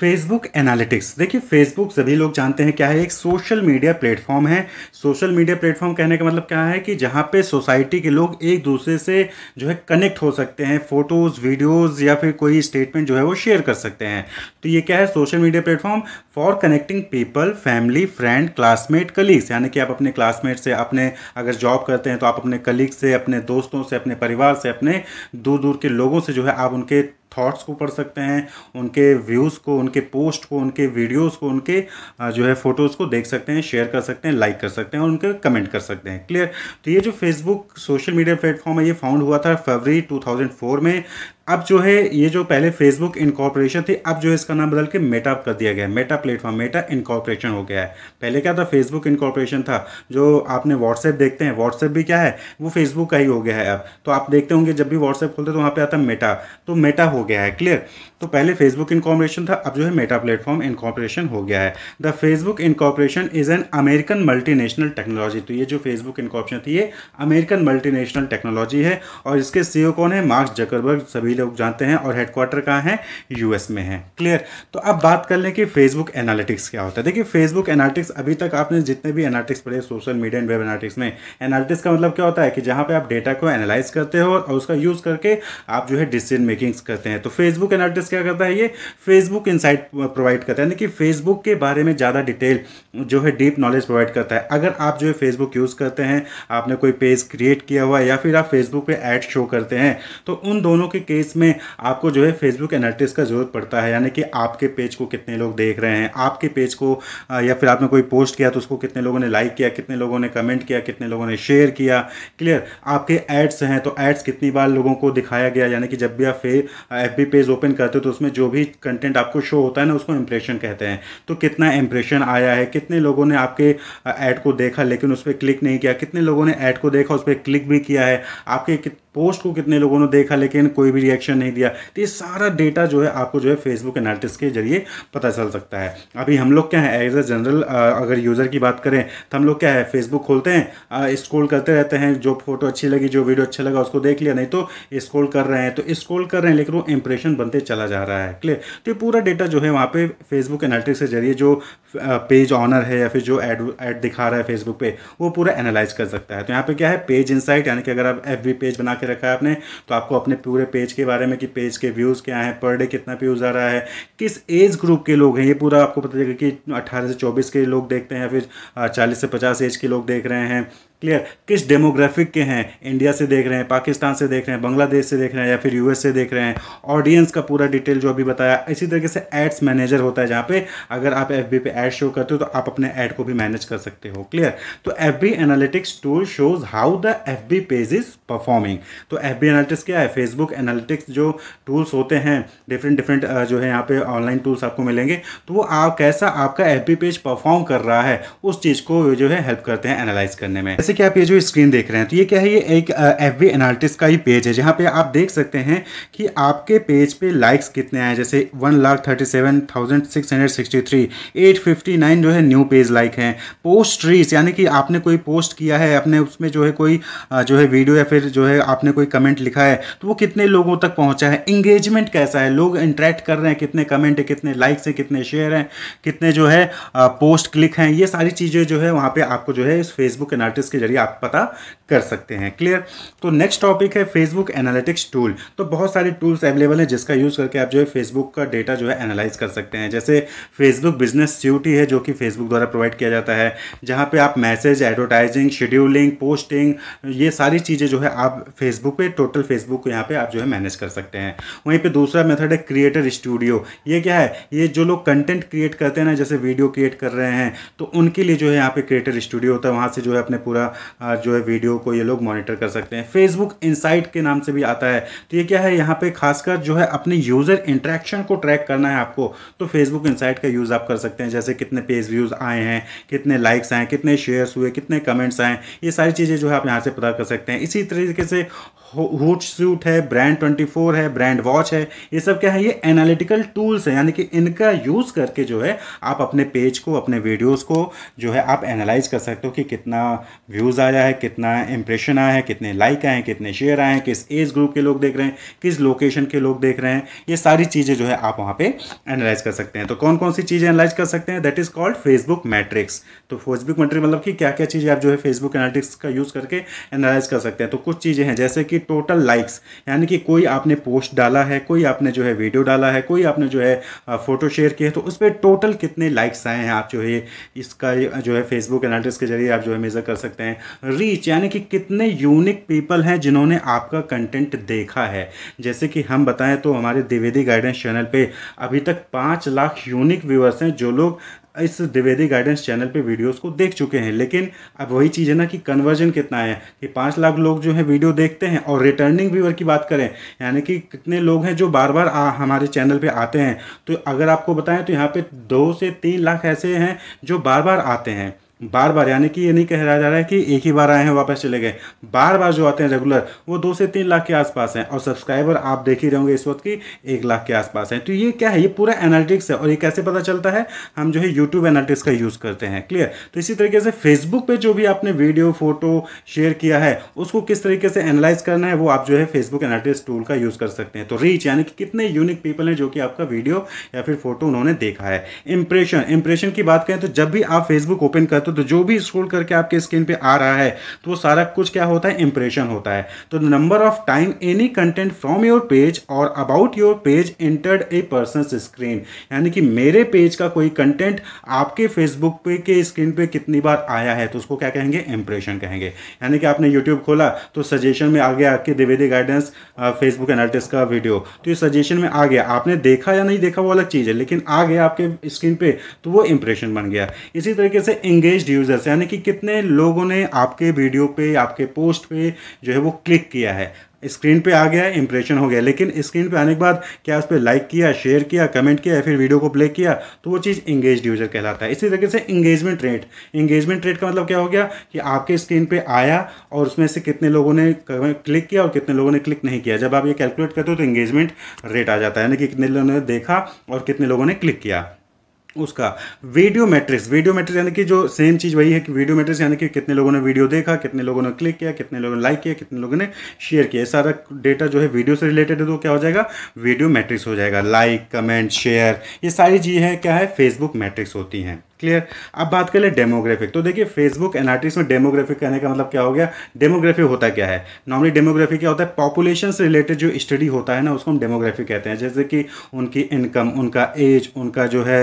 Facebook analytics देखिए Facebook सभी लोग जानते हैं क्या है एक सोशल मीडिया प्लेटफॉर्म है सोशल मीडिया प्लेटफॉर्म कहने का मतलब क्या है कि जहाँ पे सोसाइटी के लोग एक दूसरे से जो है कनेक्ट हो सकते हैं फोटोज़ वीडियोज़ या फिर कोई स्टेटमेंट जो है वो शेयर कर सकते हैं तो ये क्या है social media platform for connecting people family friend classmate colleagues यानी कि आप अपने क्लासमेट से अपने अगर जॉब करते हैं तो आप अपने कलीग से अपने दोस्तों से अपने परिवार से अपने दूर दूर के लोगों से जो है आप उनके थॉट्स को पढ़ सकते हैं उनके व्यूज़ को उनके पोस्ट को उनके वीडियोस को उनके जो है फ़ोटोज़ को देख सकते हैं शेयर कर सकते हैं लाइक कर सकते हैं और उनके कमेंट कर सकते हैं क्लियर तो ये जो फेसबुक सोशल मीडिया प्लेटफॉर्म है ये फाउंड हुआ था फरवरी 2004 में अब जो है ये जो पहले फेसबुक इनकॉर्पोरेशन थी अब जो है इसका नाम बदल के मेटा कर दिया गया है मेटा प्लेटफॉर्म मेटा इनकॉर्पोरेशन हो गया है पहले क्या था फेसबुक इनकॉर्पोरेशन था जो आपने व्हाट्सएप देखते हैं व्हाट्सएप भी क्या है वो फेसबुक का ही हो गया है अब तो आप देखते होंगे जब भी व्हाट्सएप खोलते तो वहाँ पर आता मेटा तो मेटा हो गया है क्लियर तो पहले फेसबुक इनकॉर्पोरेशन था अब जो है मेटा प्लेटफॉर्म इनकॉर्पोरेशन हो गया है the Facebook incorporation is an American multinational technology तो ये जो फेसबुक इनकॉर्पोरेशन थी ये अमेरिकन मल्टीनेशनल टेक्नोलॉजी है और इसके सीईओ e कौन है मार्क्स जकरबर्ग सभी लोग जानते हैं और हेडक्वार्टर कहाँ है यूएस में है क्लियर तो अब बात कर लें कि फेसबुक एनालिटिक्स क्या होता है देखिए फेसबुक एनालिटिक्स अभी तक आपने जितने भी एनालिटिक्स पढ़े social media and web analytics में एनालिटिक्स का मतलब क्या होता है कि जहाँ पर आप डेटा को एनालाइज करते हो और उसका यूज़ करके आप जो है डिसीजन मेकिंग्स करते हैं तो फेसबुक एनालिटिक्स सर्विस क्या करता है ये फेसबुक इंसाइट प्रोवाइड करता है यानी कि फेसबुक के बारे में ज़्यादा डिटेल जो है डीप नॉलेज प्रोवाइड करता है अगर आप जो है फेसबुक यूज़ करते हैं आपने कोई पेज क्रिएट किया हुआ या फिर आप फेसबुक पर ऐड शो करते हैं तो उन दोनों के केस में आपको जो है फेसबुक एनालिटिक्स का ज़रूरत पड़ता है यानी कि आपके पेज को कितने लोग देख रहे हैं आपके पेज को या फिर आपने कोई पोस्ट किया तो उसको कितने लोगों ने लाइक किया कितने लोगों ने कमेंट किया कितने लोगों ने शेयर किया क्लियर आपके एड्स हैं तो एड्स कितनी बार लोगों को दिखाया गया यानी कि जब भी आप एफ पेज ओपन करते हो तो उसमें जो भी कंटेंट आपको शो होता है ना उसको इम्प्रेशन कहते हैं तो कितना इम्प्रेशन आया है कितने लोगों ने आपके ऐड को देखा लेकिन उस पर क्लिक नहीं किया कितने लोगों ने ऐड को देखा उस पर क्लिक भी किया है आपके पोस्ट को कितने लोगों ने देखा लेकिन कोई भी रिएक्शन नहीं दिया तो ये सारा डेटा जो है आपको जो है फेसबुक एनालिटिक्स के जरिए पता चल सकता है अभी हम लोग क्या है एज अ जनरल अगर यूज़र की बात करें तो हम लोग क्या है फेसबुक खोलते हैं स्क्रोल करते रहते हैं जो फोटो अच्छी लगी जो वीडियो अच्छा लगा उसको देख लिया नहीं तो स्क्रोल कर रहे हैं तो स्क्रोल कर रहे हैं लेकिन वो इंप्रेशन बनते चला जा रहा है क्लियर तो ये पूरा डेटा जो है वहाँ पे फेसबुक एनालिटिक्स के जरिए जो पेज ऑनर है या फिर जो एड एड दिखा रहा है फेसबुक पे वो पूरा एनालाइज कर सकता है तो यहाँ पे क्या है पेज इंसाइट यानी कि अगर आप एफ पेज बना के रखा है आपने तो आपको अपने पूरे पेज के बारे में कि पेज के व्यूज़ क्या हैं पर डे कितना व्यूज़ आ रहा है किस एज ग्रुप के लोग हैं ये पूरा आपको पता चलेगा कि अट्ठारह से चौबीस के लोग देखते हैं या फिर चालीस से पचास एज के लोग देख रहे हैं क्लियर किस डेमोग्राफिक के हैं इंडिया से देख रहे हैं पाकिस्तान से देख रहे हैं बांग्लादेश से देख रहे हैं या फिर यूएस से देख रहे हैं ऑडियंस का पूरा डिटेल जो अभी बताया इसी तरीके से एड्स मैनेजर होता है जहाँ पे अगर आप एफ पे एड शो करते हो तो आप अपने एड को भी मैनेज कर सकते हो क्लियर तो F analytics tool shows how the F B page is performing तो एफ एनालिटिक्स क्या है फेसबुक एनालिटिक्स जो टूल्स होते हैं डिफरेंट डिफरेंट जो है यहाँ पे ऑनलाइन टूल्स आपको मिलेंगे तो वो आप कैसा आपका एफ पेज परफॉर्म कर रहा है उस चीज़ को जो है हेल्प करते हैं एनालाइज करने में जैसे कि आप ये जो स्क्रीन देख रहे हैं तो ये क्या है ये एक एफ बी एनालिटिक्स का ही पेज है जहाँ पे आप देख सकते हैं कि आपके पेज पे लाइक्स कितने आए जैसे one lakh thirty seven thousand six hundred sixty three eight fifty nine जो है न्यू पेज लाइक हैं पोस्ट रीच यानी कि आपने कोई पोस्ट किया है अपने उसमें जो है कोई जो है वीडियो या फिर जो है आपने कोई कमेंट लिखा है तो वो कितने लोगों तक पहुँचा है इंगेजमेंट कैसा है लोग इंटरेक्ट कर रहे हैं कितने कमेंट है कितने लाइक्स हैं कितने शेयर हैं कितने जो है पोस्ट क्लिक हैं ये सारी चीज़ें जो है वहाँ पर आपको जो है इस फेसबुक एनालिटिक्स के जरिए आप पता कर सकते हैं क्लियर तो नेक्स्ट टॉपिक है फेसबुक एनालिटिक्स टूल तो बहुत सारे टूल्स अवेलेबल हैं जिसका यूज़ करके आप जो है फेसबुक का डेटा जो है एनालाइज कर सकते हैं जैसे फेसबुक बिजनेस स्यूटी है जो कि फेसबुक द्वारा प्रोवाइड किया जाता है जहाँ पर आप मैसेज एडवर्टाइजिंग शेड्यूलिंग पोस्टिंग ये सारी चीज़ें जो है आप फेसबुक पर टोटल फेसबुक को यहाँ पर आप जो है मैनेज कर सकते हैं वहीं पर दूसरा मेथड है क्रिएटर स्टूडियो ये क्या है ये जो लोग कंटेंट क्रिएट करते हैं ना जैसे वीडियो क्रिएट कर रहे हैं तो उनके लिए जो है यहाँ पे क्रिएटर स्टूडियो होता है वहाँ से जो है अपने पूरा जो है वीडियो को ये लोग मॉनिटर कर सकते हैं फेसबुक इंसाइट के नाम से भी आता है तो ये क्या है यहाँ पे खासकर जो है अपने यूज़र इंट्रैक्शन को ट्रैक करना है आपको तो फेसबुक इंसाइट का यूज़ आप कर सकते हैं जैसे कितने पेज व्यूज़ आए हैं कितने लाइक्स आए कितने शेयर्स हुए कितने कमेंट्स आए ये सारी चीज़ें जो है आप यहाँ से पता कर सकते हैं इसी तरीके से हुट सूट है ब्रांड ट्वेंटी फोर है ब्रांड वॉच है ये सब क्या है ये एनालिटिकल टूल्स हैं यानी कि इनका यूज़ करके जो है आप अपने पेज को अपने वीडियोस को जो है आप एनालाइज कर सकते हो कि कितना व्यूज़ आया है कितना इंप्रेशन आया है कितने लाइक आए हैं कितने शेयर आए हैं किस एज ग्रुप के लोग देख रहे हैं किस लोकेशन के लोग देख रहे हैं ये सारी चीज़ें जो है आप वहाँ पर एनालाइज कर सकते हैं तो कौन कौन सी चीज़ें एनालाइज कर सकते हैं that is called Facebook metrics तो फेसबुक मैट्रिक मतलब कि क्या क्या चीज़ें आप जो है फेसबुक एनालिटिक्स का यूज़ करके एनालाइज कर सकते हैं तो कुछ चीज़ें हैं जैसे कि कि टोटल लाइक्स यानी कि कोई आपने पोस्ट डाला है कोई आपने जो है वीडियो डाला है कोई आपने जो है फ़ोटो शेयर किया है तो उस पर टोटल कितने लाइक्स आए हैं आप जो है इसका जो है फेसबुक एनालिटिक्स के जरिए आप जो है मेज़र कर सकते हैं रीच यानी कि कितने यूनिक पीपल हैं जिन्होंने आपका कंटेंट देखा है जैसे कि हम बताएं तो हमारे द्विवेदी गाइडेंस चैनल पर अभी तक पाँच लाख यूनिक व्यूअर्स हैं जो लोग इस द्विवेदी गाइडेंस चैनल पे वीडियोस को देख चुके हैं लेकिन अब वही चीज़ है ना कि कन्वर्जन कितना है कि पाँच लाख लोग जो है वीडियो देखते हैं और रिटर्निंग व्यूअर की बात करें यानी कि कितने लोग हैं जो बार बार आ, हमारे चैनल पर आते हैं तो अगर आपको बताएं तो यहाँ पर दो से तीन लाख ऐसे हैं जो बार बार आते हैं बार बार यानी कि ये नहीं कह रहा जा रहा है कि एक ही बार आए हैं वापस चले गए बार बार जो आते हैं रेगुलर वो दो से तीन लाख के आसपास हैं और सब्सक्राइबर आप देख ही रहोगे इस वक्त की एक लाख के आसपास हैं तो ये क्या है ये पूरा एनालिटिक्स है और ये कैसे पता चलता है हम जो है यूट्यूब एनालिटिक्स का यूज़ करते हैं क्लियर तो इसी तरीके से फेसबुक पर जो भी आपने वीडियो फोटो शेयर किया है उसको किस तरीके से एनालाइज करना है वो आप जो है फेसबुक एनालिटिक्स टूल का यूज़ कर सकते हैं तो रीच यानी कि कितने यूनिक पीपल हैं जो कि आपका वीडियो या फिर फोटो उन्होंने देखा है इंप्रेशन इंप्रेशन की बात करें तो जब भी आप फेसबुक ओपन करते जाते हो तो जो भी स्क्रोल करके आपके स्क्रीन पे आ रहा है तो वो सारा कुछ क्या होता है इंप्रेशन होता है तो number of time any content from your page और about your page entered a person screen यानी कि मेरे पेज का कोई कंटेंट आपके फेसबुक पे के स्क्रीन पे कितनी बार आया है तो उसको क्या कहेंगे इंप्रेशन कहेंगे यानी कि आपने यूट्यूब खोला तो सजेशन में आ गया आपके द्विवेदी गाइडेंस फेसबुक एनालिटिक्स का वीडियो तो ये सजेशन में आ गया आपने देखा या नहीं देखा वो अलग चीज़ है लेकिन आ गया आपके स्क्रीन पे तो वो इंप्रेशन बन गया इसी तरीके से एंगेज एंगेज यूज़र्स यानी कि कितने लोगों ने आपके वीडियो पे आपके पोस्ट पे जो है वो क्लिक किया है स्क्रीन पे आ गया इंप्रेशन हो गया लेकिन स्क्रीन पे आने के बाद क्या उस पर लाइक किया शेयर किया कमेंट किया या फिर वीडियो को प्ले किया तो वो चीज़ इंगेज यूजर कहलाता है इसी तरीके से इंगेजमेंट रेट इंगेजमेंट रेट का मतलब क्या हो गया कि आपके स्क्रीन पे आया और उसमें से कितने लोगों ने क्लिक किया और कितने लोगों ने क्लिक नहीं किया जब आप ये कैलकुलेट करते हो तो इंगेजमेंट रेट आ जाता है यानी कि कितने लोगों ने देखा और कितने लोगों ने क्लिक किया उसका वीडियो मैट्रिक्स वीडियो मैट्रिक्स यानी कि जो सेम चीज़ वही है कि वीडियो मैट्रिक्स यानी कि कितने लोगों ने वीडियो देखा कितने लोगों ने क्लिक किया कितने लोगों ने लाइक किया कितने लोगों ने शेयर किया सारा डेटा जो है वीडियो से रिलेटेड है तो क्या हो जाएगा वीडियो मैट्रिक्स हो जाएगा लाइक कमेंट शेयर ये सारी चीज़ें क्या है फेसबुक मैट्रिक्स होती हैं क्लियर अब बात कर ले डेमोग्राफिक तो देखिए फेसबुक एनालिटिक्स में डेमोग्राफिक कहने का मतलब क्या हो गया डेमोग्राफी होता क्या है नॉर्मली डेमोग्राफी क्या होता है पॉपुलेशन से रिलेटेड जो स्टडी होता है ना उसको हम डेमोग्राफी कहते हैं जैसे कि उनकी इनकम उनका एज उनका जो है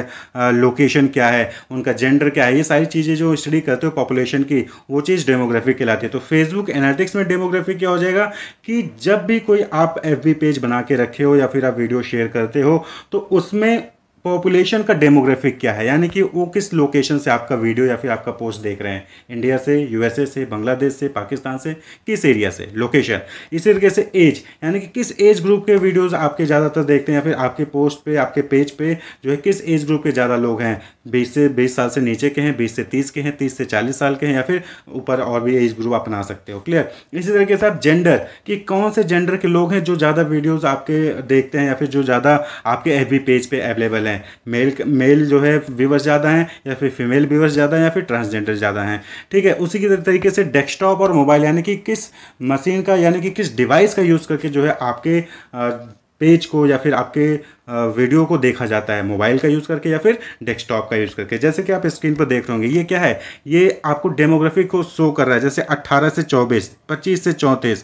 लोकेशन क्या है उनका जेंडर क्या है ये सारी चीज़ें जो स्टडी करते हो पॉपुलेशन की वो चीज़ डेमोग्राफी कहलाती है तो फेसबुक एनालिटिक्स में डेमोग्राफी क्या हो जाएगा कि जब भी कोई आप एफ पेज बना के रखे हो या फिर आप वीडियो शेयर करते हो तो उसमें पॉपुलेशन का डेमोग्राफिक क्या है यानी कि वो किस लोकेशन से आपका वीडियो या फिर आपका पोस्ट देख रहे हैं इंडिया से यूएसए से बांग्लादेश से पाकिस्तान से किस एरिया से लोकेशन इसी तरीके से एज यानी कि किस एज ग्रुप के वीडियोस आपके ज़्यादातर देखते हैं या फिर आपके पोस्ट पे आपके पेज पे जो है किस एज ग्रुप के ज़्यादा लोग हैं बीस से बीस साल से नीचे के हैं बीस से तीस के हैं तीस से चालीस साल के हैं या फिर ऊपर और भी एज ग्रुप अपना सकते हो क्लियर इसी तरीके से आप जेंडर कि कौन से जेंडर के लोग हैं जो ज़्यादा वीडियोज़ आपके देखते हैं या फिर जो ज़्यादा आपके एफ पेज पर अवेलेबल हैं हैं मेल मेल जो है व्यूवर्स ज़्यादा हैं या फिर फीमेल व्यूवर्स ज़्यादा हैं या फिर ट्रांसजेंडर ज़्यादा हैं ठीक है उसी के तरीके से डेस्कटॉप और मोबाइल यानी कि किस मशीन का यानी कि किस डिवाइस का यूज़ करके जो है आपके पेज को या फिर आपके वीडियो को देखा जाता है मोबाइल का यूज़ करके या फिर डेस्कटॉप का यूज़ करके जैसे कि आप स्क्रीन पर देख रहे होंगे ये क्या है ये आपको डेमोग्राफी को शो कर रहा है जैसे 18 से 24, 25 से 34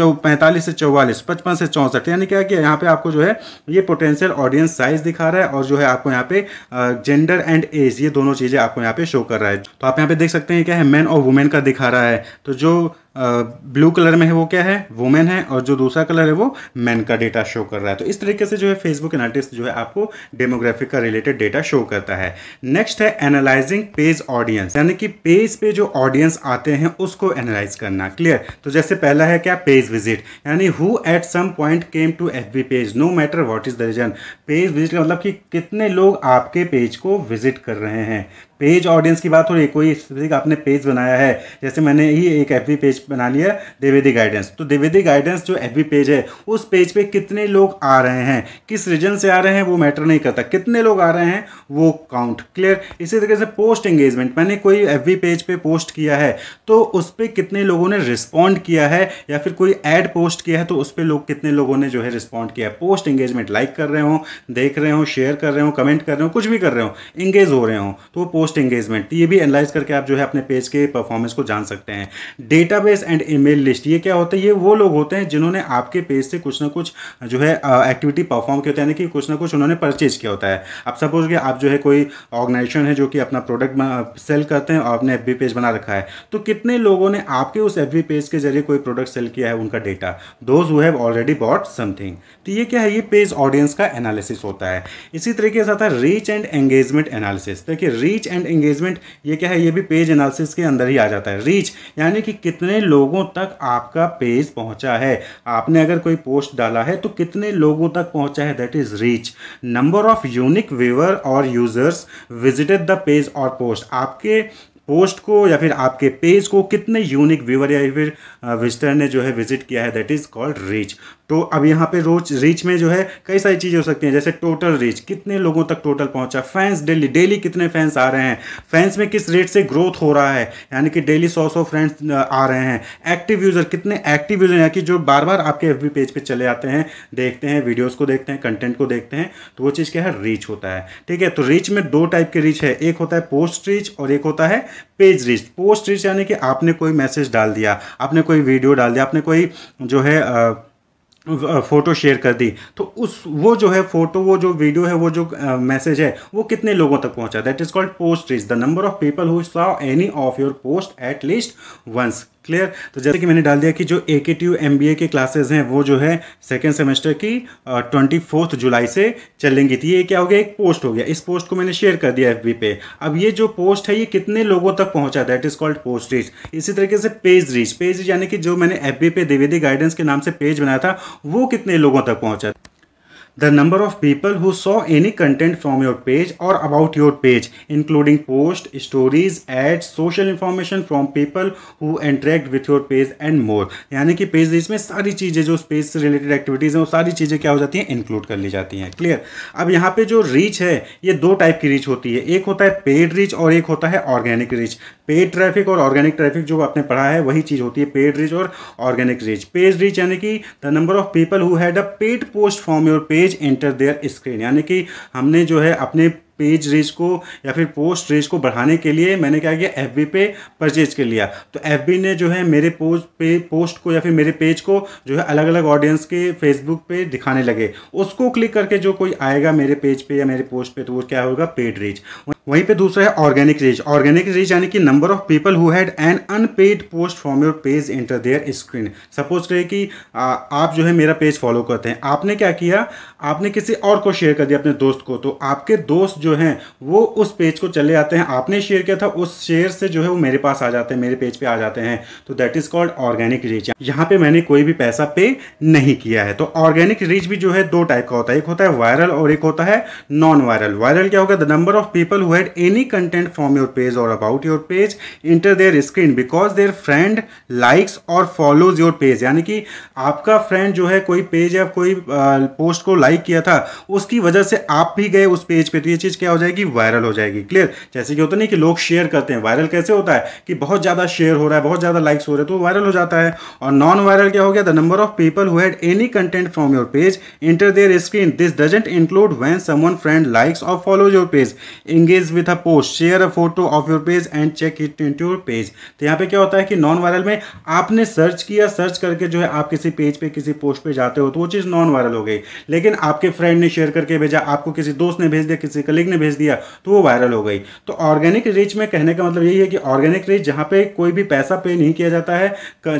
पैंतालीस से चौवालीस पचपन से चौंसठ यानी क्या किया यहाँ पे आपको जो है ये पोटेंशियल ऑडियंस साइज दिखा रहा है और जो है आपको यहाँ पे जेंडर एंड एज ये दोनों चीज़ें आपको यहाँ पे शो कर रहा है तो आप यहाँ पे देख सकते हैं क्या है मैन और वुमेन का दिखा रहा है तो जो ब्लू कलर में है वो क्या है वुमेन है और जो दूसरा कलर है वो मैन का डेटा शो कर रहा है तो इस तरीके से जो है फेसबुक एनालिटिक्स जो है आपको डेमोग्राफिक का रिलेटेड डेटा शो करता है नेक्स्ट है एनालाइजिंग पेज ऑडियंस यानी कि पेज पे जो ऑडियंस आते हैं उसको एनालाइज करना क्लियर तो जैसे पहला है क्या पेज विजिट यानी who at some point came to F page no matter what is the reason page visit का मतलब कि कितने लोग आपके पेज को विजिट कर रहे हैं पेज ऑडियंस की बात हो रही है कोई स्पेसिफिक आपने पेज बनाया है जैसे मैंने ही एक एफ पेज बनानी है द्विवेदी गाइडेंस तो द्विवेदी गाइडेंस जो एफ पेज है उस पेज पे कितने लोग आ रहे हैं किस रीजन से आ रहे हैं वो मैटर नहीं करता कितने लोग आ रहे हैं वो काउंट क्लियर इसी तरीके से पोस्ट एंगेजमेंट मैंने कोई एफ पेज पे पोस्ट किया है तो उस पर कितने लोगों ने रिस्पॉन्ड किया है या फिर कोई एड पोस्ट किया है तो उस पर लोग कितने लोगों ने जो है रिस्पॉन्ड किया है पोस्ट एंगेजमेंट लाइक कर रहे हो देख रहे हो शेयर कर रहे हो कमेंट कर रहे हो कुछ भी कर रहे हो इंगेज हो रहे हो तो पोस्ट एंगेजमेंट ये भी एनालाइज करके आप जो है अपने पेज के परफॉर्मेंस को जान सकते हैं data database and email list ये क्या होता है ये वो लोग होते हैं जिन्होंने आपके पेज से कुछ ना कुछ जो है एक्टिविटी परफॉर्म किया होता है यानी कि कुछ ना कुछ उन्होंने परचेज किया होता है अब सपोज कि आप जो है कोई ऑर्गेनाइजेशन है जो कि अपना प्रोडक्ट सेल करते हैं और अपने एफ पेज बना रखा है तो कितने लोगों ने आपके उस एफ पेज के जरिए कोई प्रोडक्ट सेल किया है उनका data those who have already bought something तो ये क्या है ये पेज ऑडियंस का एनालिसिस होता है इसी तरीके से आता है रीच एंड एंगेजमेंट एनालिसिस देखिए रीच एंड एंगेजमेंट ये क्या है ये भी पेज एनालिसिस के अंदर ही आ जाता है रीच यानी कि कितने लोगों तक आपका पेज पहुंचा है आपने अगर कोई पोस्ट डाला है तो कितने लोगों तक पहुंचा है that is reach number of unique viewer or users visited the page or post आपके पोस्ट को या फिर आपके पेज को कितने यूनिक व्यूअर या फिर विजिटर ने जो है विजिट किया है दैट इज़ कॉल्ड रीच तो अब यहाँ पे रोज रीच में जो है कई सारी चीज़ें हो सकती हैं जैसे टोटल रीच कितने लोगों तक टोटल पहुँचा फैंस डेली डेली कितने फैंस आ रहे हैं फैंस में किस रेट से ग्रोथ हो रहा है यानी कि डेली सौ सौ फ्रेंड्स आ रहे हैं एक्टिव यूज़र कितने एक्टिव यूज़र यानी कि जो बार बार आपके एफ पेज पर चले आते हैं देखते हैं वीडियोज़ को देखते हैं कंटेंट को देखते हैं तो वो चीज़ क्या है रीच होता है ठीक है तो रीच में दो टाइप के रीच है एक होता है पोस्ट रीच और एक होता है पेज रीच पोस्ट रीच यानी कि आपने कोई मैसेज डाल दिया आपने कोई वीडियो डाल दिया आपने कोई जो है आ, फ़ोटो शेयर कर दी तो उस वो जो है फ़ोटो वो जो वीडियो है वो जो मैसेज है वो कितने लोगों तक पहुंचा that is called post is the number of people who saw any of your post at least once clear तो जैसे कि मैंने डाल दिया कि जो ए के टी एम बी ए के क्लासेज हैं वो जो है सेकेंड सेमेस्टर की ट्वेंटी फोर्थ जुलाई से चलेंगी थी तो ये क्या हो गया एक पोस्ट हो गया इस पोस्ट को मैंने शेयर कर दिया एफ पे अब ये जो पोस्ट है ये कितने लोगों तक पहुंचा that is called post reach इसी तरीके से पेज रीच पेज रीच यानी कि जो मैंने एफ पे द्विवेदी गाइडेंस के नाम से पेज बनाया था वो कितने लोगों तक पहुँचा the number of people who saw any content from your page or about your page, including posts, stories, ads, social information from people who interact with your page and more. यानी कि page list में सारी चीज़ें जो page से related activities हैं वो सारी चीज़ें क्या हो जाती हैं इंक्लूड कर ली जाती हैं क्लियर अब यहाँ पे जो रीच है ये दो टाइप की रीच होती है एक होता है पेड रीच और एक होता है ऑर्गेनिक रीच पेड ट्रैफिक और ऑर्गेनिक ट्रैफिक जो आपने पढ़ा है वही चीज़ होती है पेड रीच और ऑर्गेनिक रीच पेज रीच यानी कि the number of people who had a paid post from your page enter their screen यानी कि हमने जो है अपने पेज रेज को या फिर पोस्ट रेज को बढ़ाने के लिए मैंने क्या किया एफ पे परचेज कर लिया तो एफ बी ने जो है मेरे पोस्ट पे पोस्ट को या फिर मेरे पेज को जो है अलग अलग ऑडियंस के फेसबुक पे दिखाने लगे उसको क्लिक करके जो कोई आएगा मेरे पेज पे या मेरे पोस्ट पे तो वो क्या होगा पेड रीच वहीं पे दूसरा है ऑर्गेनिक रीच ऑर्गेनिक रीच यानी कि number of people who had an unpaid post from your page enter their screen suppose करिए कि आ, आप जो है मेरा पेज फॉलो करते हैं आपने क्या किया आपने किसी और को शेयर कर दिया अपने दोस्त को तो आपके दोस्त जो जो हैं वो उस पेज को चले आते हैं आपने शेयर किया था उस शेयर से जो है वो मेरे पास आ जाते हैं मेरे पेज पे आ जाते हैं तो that is called organic reach यहाँ पे मैंने कोई भी पैसा पे नहीं किया है तो ऑर्गेनिक रीच भी जो है दो टाइप का होता है एक होता है वायरल और एक होता है नॉन वायरल वायरल क्या होगा the number of people who had any content from your page और about your page enter their screen because their friend likes or follows your page यानी कि आपका फ्रेंड जो है कोई पेज या कोई पोस्ट को लाइक किया था उसकी वजह से आप भी गए उस पेज पे तो ये चीज़ चीज़ क्या हो जाएगी वायरल हो जाएगी क्लियर जैसे कि होता नहीं कि लोग शेयर करते हैं वायरल कैसे होता है कि बहुत ज़्यादा शेयर हो रहा है बहुत ज़्यादा लाइक्स हो रहे हैं तो वायरल हो जाता है और नॉन वायरल क्या हो गया the number of people who'd any content from your page enter their screen this doesn't include when someone friend likes or follow your page engage with a post share a photo of your page and check it in your page तो यहाँ पे क्या होता है कि non viral में आपने search किया सर्च करके जो है आप किसी पेज पे किसी पोस्ट पे जाते हो तो वो चीज़ नॉन वायरल हो गई लेकिन आपके फ्रेंड ने शेयर करके भेजा आपको किसी दोस्त ने भेज दिया किसी कलीग ने भेज दिया तो वो वायरल हो गई तो ऑर्गेनिक रीच में कहने का मतलब यही है कि ऑर्गेनिक रीच जहाँ पे कोई भी पैसा पे नहीं किया जाता है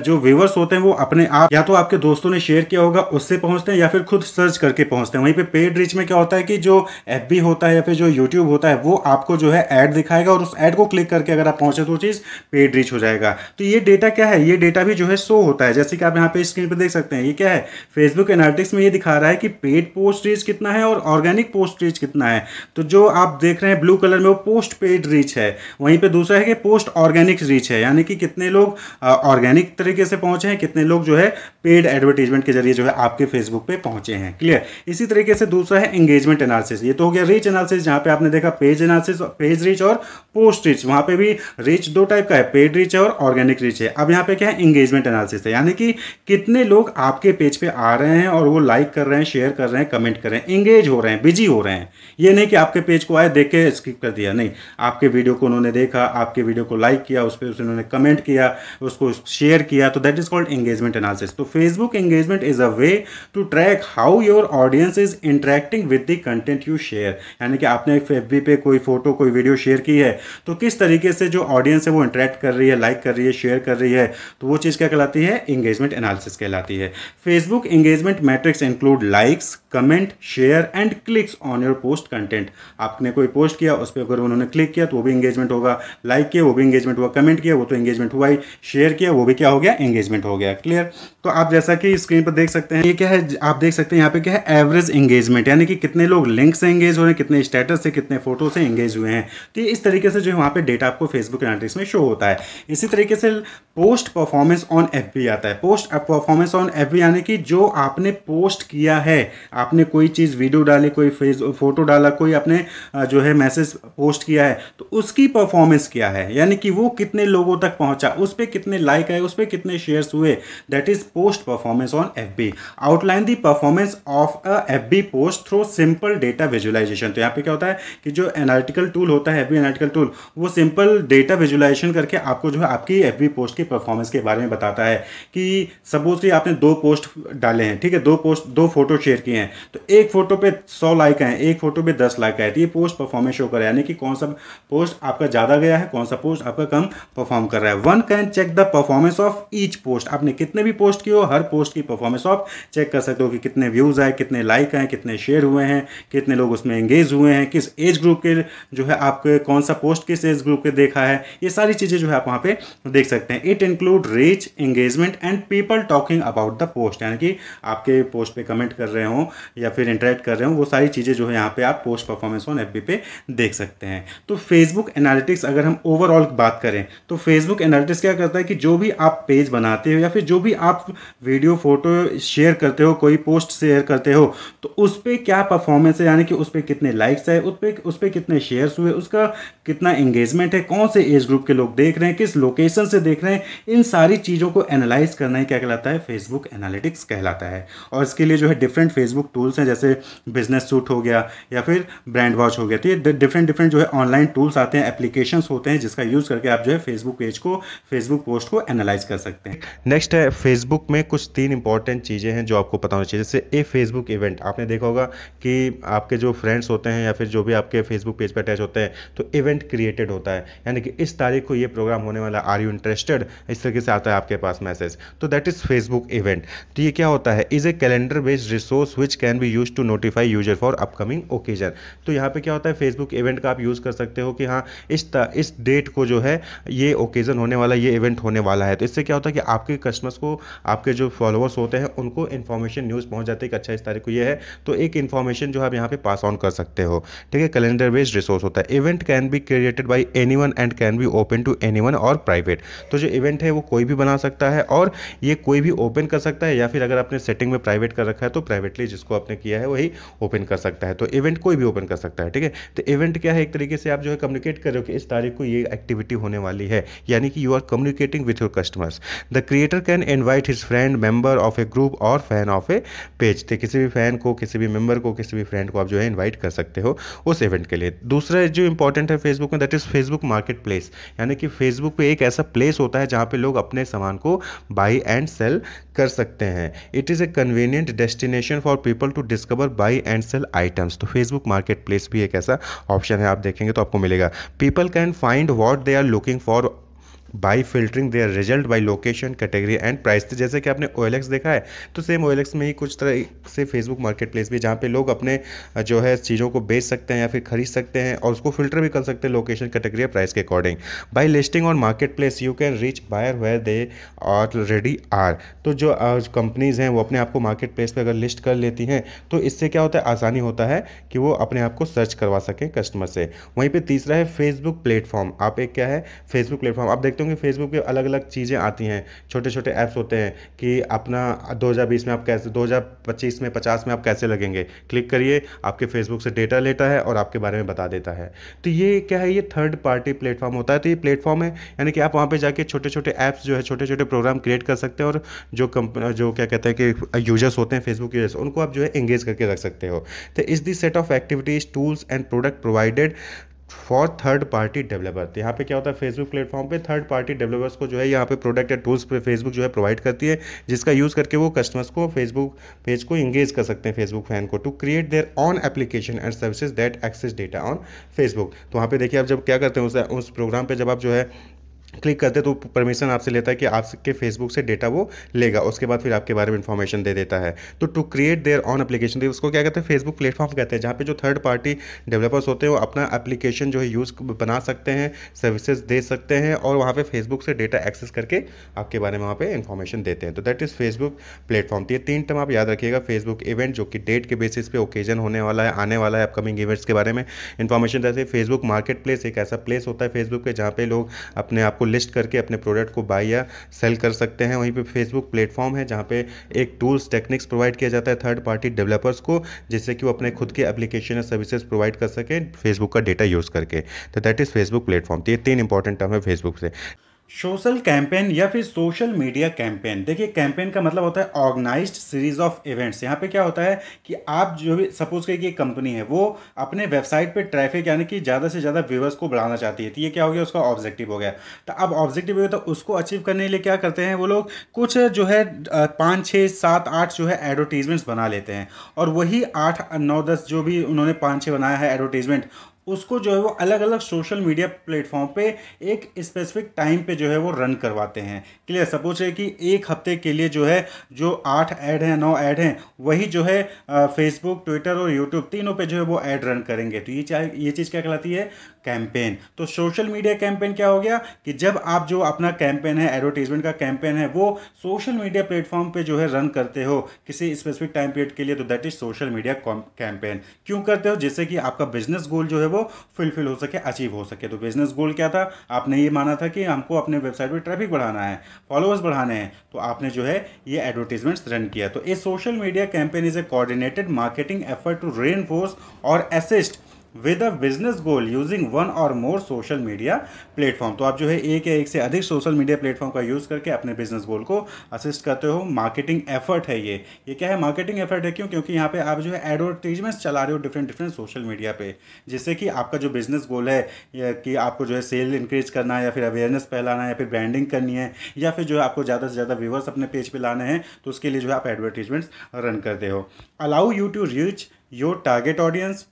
जो व्यूवर्स होते हैं वो अपने आप या तो आपके दोस्तों ने शेयर किया होगा उससे पहुँचते हैं या फिर खुद सर्च करके पहुँचते हैं वहीं पर पेड रीच में क्या होता है कि जो एफ होता है या फिर जो यूट्यूब होता है वो आपको जो है ऐड दिखाएगा और उस एड को क्लिक करके अगर आप पहुँचे तो चीज़ पेड रीच हो जाएगा तो ये डेटा क्या है ये डेटा भी जो है शो होता है जैसे कि आप यहाँ पे स्क्रीन पर देख सकते हैं ये क्या है फेसबुक एनालिटिक्स में ये दिखा रहा है कि पेड पोस्ट रीच कितना है और ऑर्गेनिक पोस्ट रीच कितना है तो जो आप देख रहे हैं ब्लू कलर में वो पोस्ट पेड रीच है वहीं पे दूसरा है कि पोस्ट ऑर्गेनिक रीच है यानी कि कितने लोग ऑर्गेनिक तरीके से पहुंचे हैं कितने लोग जो है पेड एडवर्टीजमेंट के जरिए जो है आपके फेसबुक पे पहुंचे हैं क्लियर इसी तरीके से दूसरा है एंगेजमेंट एनालिसिस ये तो हो गया रीच एनालिसिस जहाँ पे आपने देखा पेज एनालिसिस पेज रीच और पोस्ट रीच वहाँ पे भी रीच दो टाइप का है पेड रीच है और ऑर्गेनिक रीच है अब यहाँ पे क्या है एंगेजमेंट एनालिसिस है यानी कि कितने लोग आपके पेज पर आ रहे हैं और वो लाइक कर रहे हैं शेयर कर रहे हैं कमेंट कर रहे हैं एंगेज हो रहे हैं बिजी हो रहे हैं ये नहीं कि आपके आपके पेज को आए देख के स्किप कर दिया नहीं आपके वीडियो को उन्होंने देखा आपके वीडियो को लाइक किया उस पर उन्होंने कमेंट किया उसको शेयर किया तो that is called engagement analysis तो Facebook engagement is a way to track how your audience is interacting with the content you share यानी कि आपने एफ पे कोई फोटो कोई वीडियो शेयर की है तो किस तरीके से जो ऑडियंस है वो इंटरेक्ट कर रही है लाइक कर रही है शेयर कर रही है तो वो चीज़ क्या कहलाती है एंगेजमेंट एनालिसिस कहलाती है Facebook engagement matrix include likes comment share and clicks on your post content आपने कोई पोस्ट किया उस पर अगर उन्होंने क्लिक किया तो वो भी इंगेजमेंट होगा लाइक किया वो भी इंगेजमेंट हुआ कमेंट किया वो तो इंगेजमेंट हुआ ही शेयर किया वो भी क्या हो गया इंगेजमेंट हो गया क्लियर तो आप जैसा कि स्क्रीन पर देख सकते हैं ये क्या है आप देख सकते हैं यहाँ पे क्या है एवरेज एंगेजमेंट यानी कि कितने लोग लिंक से एंगेज हो रहे हैं कितने स्टेटस से कितने फोटो से एंगेज हुए हैं तो इस तरीके से जो है वहाँ पे डेटा आपको फेसबुक एनालिटिक्स में शो होता है इसी तरीके से पोस्ट परफॉर्मेंस ऑन एफ आता है पोस्ट परफॉर्मेंस ऑन एफ यानी कि जो आपने पोस्ट किया है आपने कोई चीज़ वीडियो डाली कोई फेस फोटो डाला कोई आपने जो है मैसेज पोस्ट किया है तो उसकी परफॉर्मेंस क्या है यानी कि वो कितने लोगों तक पहुँचा उस पर कितने लाइक आए उस पर कितने शेयर्स हुए that is post performance on FB. Outline the of of a FB post through simple data visualization. तो यहाँ पे क्या होता है कि जो एनालिटिकल टूल होता है FB एनालिटिकल टूल वो सिंपल डेटा विजुलाइजेशन करके आपको जो है आपकी एफ बी पोस्ट की परफॉर्मेंस के बारे में बताता है कि सपोज कि आपने दो पोस्ट डाले हैं ठीक है दो पोस्ट दो फोटो शेयर किए हैं तो एक फोटो पे सौ लाइक आए एक फोटो पे दस लाइक आए तो ये पोस्ट परफॉर्मेंस शो कर यानी कि कौन सा पोस्ट आपका ज़्यादा गया है कौन सा पोस्ट आपका कम परफॉर्म कर रहा है one can check the performance of each post आपने कितने भी पोस्ट पोस्ट की हो हर पोस्ट की परफॉर्मेंस आप चेक कर सकते हो कि कितने व्यूज़ आए कितने लाइक आए कितने शेयर हुए हैं कितने लोग उसमें एंगेज हुए हैं किस एज ग्रुप के जो है आपके कौन सा पोस्ट किस एज ग्रुप के देखा है ये सारी चीज़ें जो है आप वहाँ पर देख सकते हैं it include reach engagement and people talking about the post यानी कि आपके पोस्ट पर कमेंट कर रहे हों या फिर इंटरेक्ट कर रहे हों वो सारी चीज़ें जो है यहाँ पर आप पोस्ट परफॉर्मेंस ऑन एफ पे देख सकते हैं तो फेसबुक एनालिटिक्स अगर हम ओवरऑल बात करें तो फेसबुक एनालिटिक्स क्या करता है कि जो भी आप पेज बनाते हो या फिर जो भी आप वीडियो फोटो शेयर करते हो कोई पोस्ट शेयर करते हो तो उस पर क्या परफॉर्मेंस है यानी कि उस पर कितने लाइक्स है उस पर उस पर कितने शेयर्स हुए उसका कितना एंगेजमेंट है कौन से एज ग्रुप के लोग देख रहे हैं किस लोकेशन से देख रहे हैं इन सारी चीज़ों को एनालाइज करना ही क्या कहलाता है फेसबुक एनालिटिक्स कहलाता है और इसके लिए जो है डिफरेंट फेसबुक टूल्स हैं जैसे बिजनेस सूट हो गया या फिर ब्रांड वॉच हो गया तो ये डिफरेंट डिफरेंट जो है ऑनलाइन टूल्स आते हैं एप्लीकेशंस होते हैं जिसका यूज़ करके आप जो है फेसबुक पेज को फेसबुक पोस्ट को एनालाइज कर सकते हैं नेक्स्ट है फेसबुक फेसबुक में कुछ तीन इंपॉर्टेंट चीज़ें हैं जो आपको पता होना चाहिए जैसे ए फेसबुक इवेंट आपने देखा होगा कि आपके जो फ्रेंड्स होते हैं या फिर जो भी आपके फेसबुक पेज पर अटैच होते हैं तो इवेंट क्रिएटेड होता है यानी कि इस तारीख को ये प्रोग्राम होने वाला आर यू इंटरेस्टेड इस तरीके से आता है आपके पास मैसेज तो दैट इज़ फेसबुक इवेंट तो ये क्या होता है is a calendar based resource which can be use to notify user for upcoming occasion तो यहाँ पर क्या होता है फेसबुक इवेंट का आप यूज़ कर सकते हो कि हाँ इस इस डेट को जो है ये ओकेजन होने वाला ये इवेंट होने वाला है तो इससे क्या होता है कि आपके कस्टमर्स को आपके जो फॉलोअर्स होते हैं उनको इन्फॉर्मेशन न्यूज़ पहुँच जाती है कि अच्छा इस तारीख को ये है तो एक इन्फॉर्मेशन जो आप यहाँ पर पास ऑन कर सकते हो ठीक है कैलेंडर बेस्ड रिसोर्स होता है event can be created by any and can be open to any or private तो जो इवेंट है वो कोई भी बना सकता है और ये कोई भी ओपन कर सकता है या फिर अगर आपने सेटिंग में प्राइवेट कर रखा है तो प्राइवेटली जिसको आपने किया है वही ओपन कर सकता है तो इवेंट कोई भी ओपन कर सकता है ठीक है तो इवेंट क्या है एक तरीके से आप जो है कम्युनिकेट कर रहे हो कि इस तारीख को ये एक्टिविटी होने वाली है यानी कि you are communicating with your customers the creator can invite his is friend member of a group or fan of a page तो किसी भी फैन को किसी भी मेंबर को किसी भी फ्रेंड को आप जो है इन्वाइट कर सकते हो उस इवेंट के लिए दूसरा जो इंपॉर्टेंट है फेसबुक में that is Facebook marketplace यानी कि फेसबुक पे एक ऐसा प्लेस होता है जहाँ पे लोग अपने सामान को बाई एंड सेल कर सकते हैं it is a convenient destination for people to discover buy and sell items तो फेसबुक मार्केट प्लेस भी एक ऐसा ऑप्शन है आप देखेंगे तो आपको मिलेगा people can find what they are looking for by filtering their result by location category and price तो जैसे कि आपने ओ देखा है तो सेम ओ में ही कुछ तरह से फेसबुक मार्केट प्लेस भी जहाँ पे लोग अपने जो है चीज़ों को बेच सकते हैं या फिर खरीद सकते हैं और उसको फिल्टर भी कर सकते हैं लोकेशन कैटेगरी या प्राइस के according by listing on marketplace you can reach buyer where they already are तो जो कंपनीज़ हैं वो अपने आप को मार्केट प्लेस पर अगर लिस्ट कर लेती हैं तो इससे क्या होता है आसानी होता है कि वो अपने आप को सर्च करवा सकें कस्टमर से वहीं पर तीसरा है फेसबुक प्लेटफॉर्म आप एक क्या है फेसबुक प्लेटफॉर्म आप देखते देखते होंगे फेसबुक पे अलग अलग चीज़ें आती हैं छोटे छोटे ऐप्स होते हैं कि अपना 2020 में आप कैसे 2025 में 50 में आप कैसे लगेंगे क्लिक करिए आपके फेसबुक से डेटा लेता है और आपके बारे में बता देता है तो ये क्या है ये थर्ड पार्टी प्लेटफॉर्म होता है तो ये प्लेटफॉर्म है यानी कि आप वहाँ पर जाके छोटे छोटे ऐप्स जो है छोटे छोटे प्रोग्राम क्रिएट कर सकते हैं और जो जो क्या कहते हैं कि यूजर्स होते हैं फेसबुक यूजर्स उनको आप जो है एंगेज करके रख सकते हो तो is the set of activities tools and product provided for third party developer तो यहाँ पे क्या होता है फेसबुक प्लेटफॉर्म पे थर्ड पार्टी डेवलपर्स को जो है यहाँ पे प्रोडक्ट या टूल्स पे फेसबुक जो है प्रोवाइड करती है जिसका यूज़ करके वो कस्टमर्स को फेसबुक पेज को इंगेज कर सकते हैं फेसबुक फैन को to create their own application and services that access data on Facebook तो वहाँ पे देखिए आप जब क्या करते हैं उस, उस प्रोग्राम पर जब आप जो है क्लिक करते तो परमिशन आपसे लेता है कि आपके फेसबुक से डेटा वो लेगा उसके बाद फिर आपके बारे में इन्फॉर्मेशन दे देता है तो to create their own application उसको क्या कहते हैं फेसबुक प्लेटफॉर्म कहते हैं जहाँ पे जो थर्ड पार्टी डेवलपर्स होते हैं वो अपना एप्लीकेशन जो है यूज़ बना सकते हैं सर्विसेज दे सकते हैं और वहाँ पर फेसबुक से डेटा एक्सेस करके आपके बारे में वहाँ पर इन्फॉर्मेशन देते हैं तो दैट इज़ फेसबुक प्लेटफॉर्म तो ये तीन टर्म आप याद रखिएगा फेसबुक इवेंट जो कि डेट के बेसिस पे ओकेजन होने वाला है आने वाला है अपकमिंग इवेंट्स के बारे में इन्फॉर्मेशन देते हैं फेसबुक मार्केट प्लेस एक ऐसा प्लेस होता है फेसबुक पर जहाँ पे लोग अपने आप आपको लिस्ट करके अपने प्रोडक्ट को बाई या सेल कर सकते हैं वहीं पे फेसबुक प्लेटफॉर्म है जहाँ पे एक टूल्स टेक्निक्स प्रोवाइड किया जाता है थर्ड पार्टी डेवलपर्स को जिससे कि वो अपने खुद के एप्लीकेशन या सर्विसेज प्रोवाइड कर सकें फेसबुक का डेटा यूज़ करके तो दैट इज़ फेसबुक प्लेटफॉर्म तो ये तीन इंपॉर्टेंट टर्म है फेसबुक से सोशल कैंपेन या फिर सोशल मीडिया कैंपेन देखिए कैंपेन का मतलब होता है ऑर्गेनाइज्ड सीरीज ऑफ इवेंट्स यहाँ पे क्या होता है कि आप जो भी सपोज करिए कि कंपनी है वो अपने वेबसाइट पे ट्रैफिक यानी कि ज़्यादा से ज़्यादा व्यूवर्स को बढ़ाना चाहती है तो ये क्या हो गया उसका ऑब्जेक्टिव हो गया तो अब ऑब्जेक्टिव हो गया तो उसको अचीव करने के लिए क्या करते हैं वो लोग कुछ जो है पाँच छः सात आठ जो है एडवर्टीजमेंट्स बना लेते हैं और वही आठ नौ दस जो भी उन्होंने पाँच छः बनाया है एडवर्टीजमेंट उसको जो है वो अलग अलग सोशल मीडिया प्लेटफॉर्म पे एक स्पेसिफिक टाइम पे जो है वो रन करवाते हैं क्लियर सपोज है कि एक हफ्ते के लिए जो है जो आठ ऐड हैं नौ ऐड हैं वही जो है फेसबुक ट्विटर और यूट्यूब तीनों पे जो है वो ऐड रन करेंगे तो ये चाहे ये चीज़ क्या कहलाती है कैंपेन तो सोशल मीडिया कैंपेन क्या हो गया कि जब आप जो अपना कैंपेन है एडवर्टीजमेंट का कैंपेन है वो सोशल मीडिया प्लेटफॉर्म पर जो है रन करते हो किसी स्पेसिफिक टाइम पीरियड के लिए तो that is social media campaign क्यों करते हो जैसे कि आपका बिजनेस गोल जो है वो वो फुलफिल हो सके अचीव हो सके तो बिजनेस गोल क्या था आपने ये माना था कि हमको अपने वेबसाइट पर ट्रैफिक बढ़ाना है फॉलोअर्स बढ़ाने हैं तो आपने जो है ये एडवर्टीजमेंट्स रन किया तो ये social media campaign is a coordinated marketing effort to reinforce or assist with a business goal using one or more social media platform तो आप जो है एक या एक से अधिक सोशल मीडिया प्लेटफॉर्म का यूज़ करके अपने बिजनेस गोल को असिस्ट करते हो मार्केटिंग एफर्ट है ये ये क्या है मार्केटिंग एफर्ट है क्यों क्योंकि यहाँ पे आप जो है एडवर्टीजमेंट्स चला रहे हो डिफरेंट डिफरेंट सोशल मीडिया पे जिससे कि आपका जो बिजनेस गोल है कि आपको जो है सेल इंक्रीज करना है या फिर अवेयरनेस फैलाना है या फिर ब्रांडिंग करनी है या फिर जो है आपको ज़्यादा से ज़्यादा व्यूवर्स अपने पेज पर लाने हैं तो उसके लिए जो है आप एडवर्टीजमेंट्स रन करते हो allow you to reach your target audience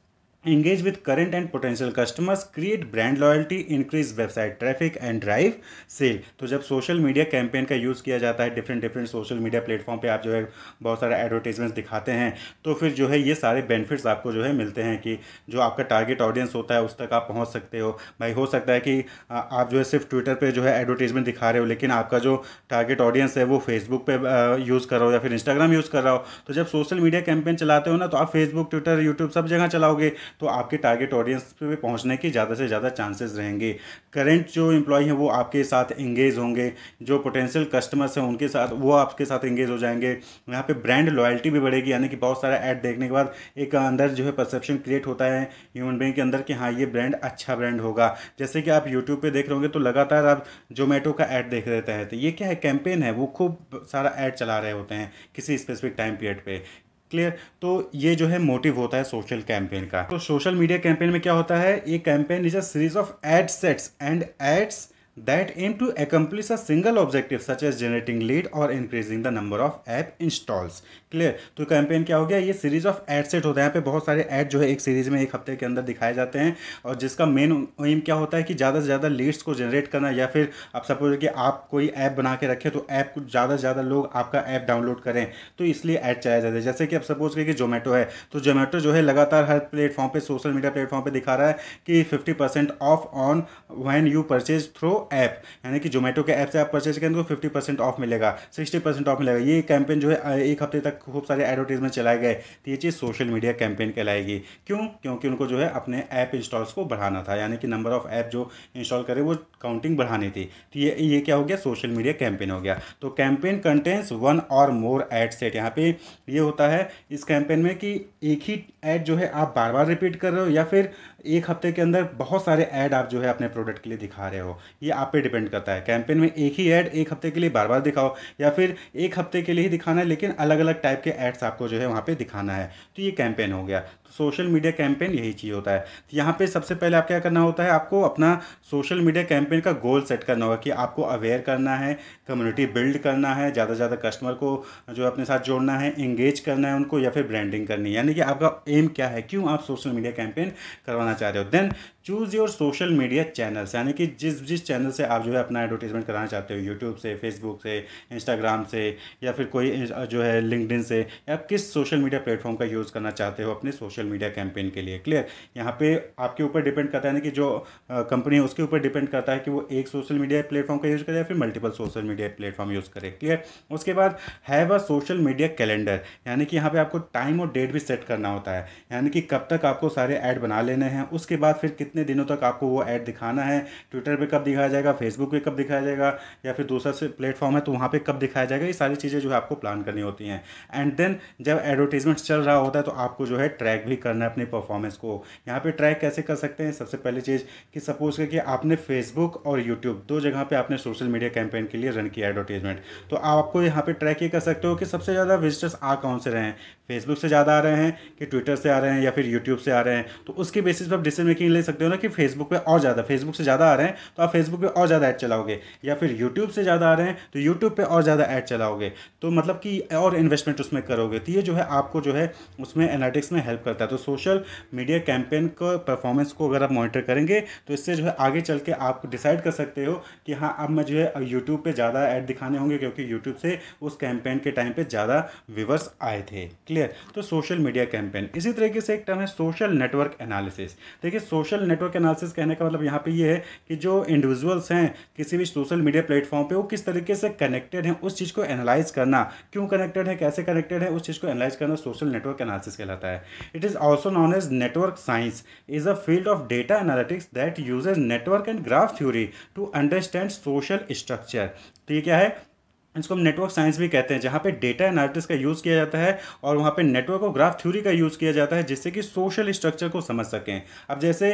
engage with current and potential customers create brand loyalty increase website traffic and drive sale तो जब सोशल मीडिया campaign का यूज़ किया जाता है different different social media platform पे आप जो है बहुत सारे advertisements दिखाते हैं तो फिर जो है ये सारे बेनिफिट्स आपको जो है मिलते हैं कि जो आपका टारगेट ऑडियंस होता है उस तक आप पहुँच सकते हो भाई हो सकता है कि आप जो है सिर्फ ट्विटर पर जो है एडवर्टीजमेंट दिखा रहे हो लेकिन आपका जो टारगेट ऑडियंस है वो फेसबुक पर यूज़ कर रहा हो या फिर इंस्टाग्राम यूज़ कर रहा हो तो जब सोशल मीडिया कैंपेन चलाते हो ना तो आप फेसबुक ट्विटर यूट्यूब सब जगह चलाओगे तो आपके टारगेट ऑडियंस पे पहुंचने के ज़्यादा से ज़्यादा चांसेस रहेंगे करेंट जो इंप्लॉई हैं वो आपके साथ एंगेज होंगे जो पोटेंशियल कस्टमर्स हैं उनके साथ वो आपके साथ एंगेज हो जाएंगे यहाँ पे ब्रांड लॉयल्टी भी बढ़ेगी यानी कि बहुत सारा ऐड देखने के बाद एक अंदर जो है परसेप्शन क्रिएट होता है ह्यूमन बींग के अंदर कि हाँ ये ब्रांड अच्छा ब्रांड होगा जैसे कि आप यूट्यूब पर देख रहे होंगे तो लगातार आप जोमेटो का ऐड देख रहते हैं तो ये क्या है कैंपेन है वो खूब सारा ऐड चला रहे होते हैं किसी स्पेसिफिक टाइम पीरियड पर क्लियर तो ये जो है मोटिव होता है सोशल कैंपेन का तो सोशल मीडिया कैंपेन में क्या होता है ये campaign is a series of ad sets and ads that aim to accomplish a single objective such as generating lead or increasing the number of app installs clear तो campaign क्या हो गया ये सीरीज ऑफ एड सेट होता है यहाँ पे बहुत सारे ऐड जो है एक सीरीज में एक हफ्ते के अंदर दिखाए जाते हैं और जिसका मेन एम क्या होता है कि ज़्यादा से ज़्यादा लीड्स को जनरेट करना या फिर आप सपोज कि आप कोई ऐप बना के रखें तो ऐप को ज़्यादा से ज़्यादा लोग आपका ऐप डाउनलोड करें तो इसलिए ऐड चलाया जाता है जैसे कि आप सपोज करिए कि जोमेटो है तो जोमेटो जो है लगातार हर प्लेटफॉर्म पर सोशल मीडिया प्लेटफॉर्म पर दिखा रहा है कि fifty percent off on when you purchase through app यानी कि जोमेटो के ऐप से आप परचेज करें तो फिफ्टी परसेंट ऑफ मिलेगा सिक्सटी परसेंट ऑफ मिलेगा ये कैंपेन जो है एक हफ्ते तक खूब सारे एडवर्टीजमेंट चलाए गए तो ये चीज़ सोशल मीडिया कैंपेन कहलाएगी क्यों क्योंकि उनको जो है अपने ऐप इंस्टॉल्स को बढ़ाना था यानी कि नंबर ऑफ़ ऐप जो इंस्टॉल करें वो काउंटिंग बढ़ानी थी तो ये ये क्या हो गया सोशल मीडिया कैंपेन हो गया तो campaign contents one or more ad set यहाँ पे ये होता है इस कैंपेन में कि एक ही ऐड जो है आप बार बार रिपीट कर रहे हो या फिर एक हफ्ते के अंदर बहुत सारे ऐड आप जो है अपने प्रोडक्ट के लिए दिखा रहे हो ये आप पे डिपेंड करता है कैंपेन में एक ही ऐड एक हफ्ते के लिए बार बार दिखाओ या फिर एक हफ्ते के लिए ही दिखाना है लेकिन अलग अलग टाइप के एड्स आपको जो है वहाँ पर दिखाना है तो ये कैंपेन हो गया सोशल मीडिया कैंपेन यही चीज़ होता है तो यहाँ पे सबसे पहले आप क्या करना होता है आपको अपना सोशल मीडिया कैंपेन का गोल सेट करना होगा कि आपको अवेयर करना है कम्युनिटी बिल्ड करना है ज़्यादा से ज़्यादा कस्टमर को जो अपने साथ जोड़ना है इंगेज करना है उनको या फिर ब्रांडिंग करनी है यानी कि आपका एम क्या है क्यों आप सोशल मीडिया कैंपेन करवाना चाह रहे हो then choose your social media channels यानी कि जिस जिस चैनल से आप जो है अपना एडवर्टीजमेंट कराना चाहते हो यूट्यूब से फेसबुक से इंस्टाग्राम से या फिर कोई जो है लिंकडिन से आप किस सोशल मीडिया प्लेटफॉर्म का यूज़ करना चाहते हो अपने सोशल मीडिया कैंपेन के लिए क्लियर यहाँ पे आपके ऊपर डिपेंड करता है यानी कि जो कंपनी है उसके ऊपर डिपेंड करता है कि वो एक सोशल मीडिया प्लेटफॉर्म का यूज़ करे या फिर multiple social media platform use करे क्लियर उसके बाद have a social media calendar यानी कि यहाँ पर आपको टाइम और डेट भी सेट करना होता है यानी कि कब तक आपको सारे ऐड बना लेने हैं उसके बाद फिर कितने दिनों तक आपको वो ऐड दिखाना है ट्विटर पे कब दिखाया जाएगा फेसबुक पे कब दिखाया जाएगा या फिर दूसरा से प्लेटफॉर्म है तो वहाँ पे कब दिखाया जाएगा ये सारी चीज़ें जो है आपको प्लान करनी होती हैं एंड देन जब एडवर्टीजमेंट चल रहा होता है तो आपको जो है ट्रैक भी करना है अपनी परफॉर्मेंस को यहाँ पर ट्रैक कैसे कर सकते हैं सबसे पहली चीज़ कि सपोज़ करके आपने फेसबुक और यूट्यूब दो जगह पर आपने सोशल मीडिया कैंपेन के लिए रन किया एडवर्टीजमेंट तो आपको यहाँ पर ट्रैक ये कर सकते हो कि सबसे ज़्यादा विजिटर्स आ कौन से रहे हैं फेसबुक से ज़्यादा आ रहे हैं कि ट्विटर से आ रहे हैं या फिर यूट्यूब से आ रहे हैं तो उसके बेसिस पर आप डिसीजन मेकिंग ले सकते हो हो ना कि फेसबुक पे और ज़्यादा फेसबुक से ज़्यादा आ रहे हैं तो आप फेसबुक पे और ज़्यादा ऐड चलाओगे या फिर यूट्यूब से ज़्यादा आ रहे हैं तो यूट्यूब पे और ज़्यादा ऐड चलाओगे तो मतलब कि और इन्वेस्टमेंट उसमें करोगे तो ये जो है आपको जो है उसमें एनालिटिक्स में हेल्प करता है तो सोशल मीडिया कैंपेन को परफॉर्मेंस को अगर आप मॉनिटर करेंगे तो इससे जो है आगे चल के आप डिसाइड कर सकते हो कि हाँ अब मैं जो है यूट्यूब पर ज़्यादा ऐड दिखाने होंगे क्योंकि यूट्यूब से उस कैंपेन के टाइम पर ज़्यादा व्यूवर्स आए थे क्लियर तो सोशल मीडिया कैंपेन इसी तरीके से एक टर्म है सोशल नेटवर्क एनालिसिस देखिए सोशल नेटवर्क एनालिसिस कहने का मतलब यहाँ पे ये है कि जो इंडिविजुअल्स हैं किसी भी सोशल मीडिया प्लेटफॉर्म पे वो किस तरीके से कनेक्टेड हैं उस चीज़ को एनालाइज करना क्यों कनेक्टेड है कैसे कनेक्टेड है उस चीज़ को एनालाइज करना सोशल नेटवर्क एनालिसिस कहलाता है it is also known as network science is a field of data analytics that uses network and graph theory to understand social structure तो ये क्या है इसको हम नेटवर्क साइंस भी कहते हैं जहाँ पे डेटा एनालिटिक्स का यूज़ किया जाता है और वहाँ पे नेटवर्क और ग्राफ थ्योरी का यूज़ किया जाता है जिससे कि सोशल स्ट्रक्चर को समझ सकें अब जैसे